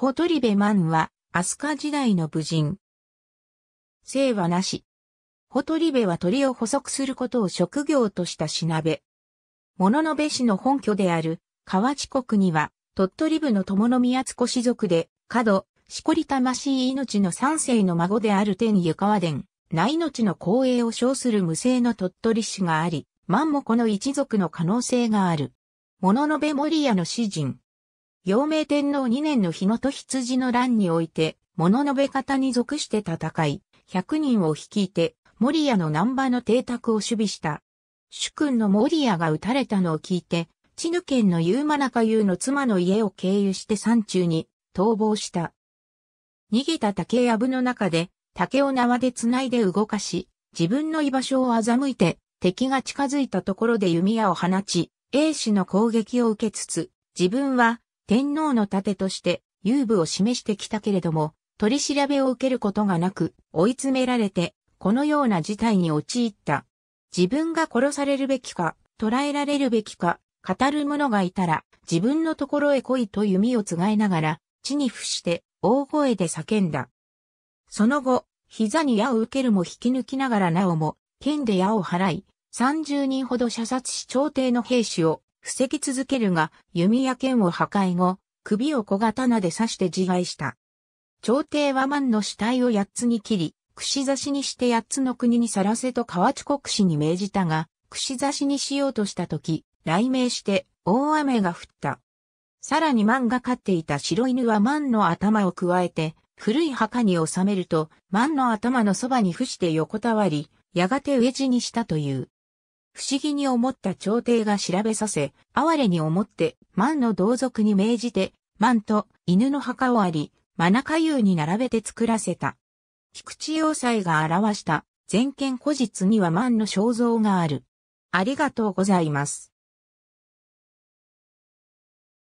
ホトリベマンは、飛鳥時代の武人。姓はなし。ホトリベは鳥を捕捉することを職業とした品部。べ。物のべ市の本拠である、河内国には、鳥取部の友宮津子氏族で、角、しこり魂命の三世の孫である天湯川殿、内命の光栄を称する無声の鳥取氏があり、万もこの一族の可能性がある。物のべ守屋の詩人、陽明天皇2年の日のと羊の乱において、物のべ方に属して戦い、100人を率いて、守谷の南波の邸宅を守備した。主君の守谷が撃たれたのを聞いて、千ぬ県のユー中優の妻の家を経由して山中に逃亡した。逃げた竹やぶの中で、竹を縄で繋いで動かし、自分の居場所を欺いて、敵が近づいたところで弓矢を放ち、英氏の攻撃を受けつつ、自分は天皇の盾として遊具を示してきたけれども、取り調べを受けることがなく、追い詰められて、このような事態に陥った。自分が殺されるべきか、捕らえられるべきか、語る者がいたら、自分のところへ来いと弓をつがえながら、地に伏して、大声で叫んだ。その後、膝に矢を受けるも引き抜きながらなおも、剣で矢を払い、30人ほど射殺し朝廷の兵士を防ぎ続けるが、弓や剣を破壊後、首を小刀で刺して自害した。朝廷は万の死体を八つに切り、串刺しにして八つの国にさらせと河内国士に命じたが、串刺しにしようとした時、雷鳴して大雨が降った。さらに万が飼っていた白犬は万の頭を加えて、古い墓に収めると、万の頭のそばに伏して横たわり、やがて飢え死にしたという。不思議に思った朝廷が調べさせ、哀れに思って、万の同族に命じて、万と犬の墓をあり、マナカユに並べて作らせた。菊池要塞が表した全権古実には万の肖像がある。ありがとうございます。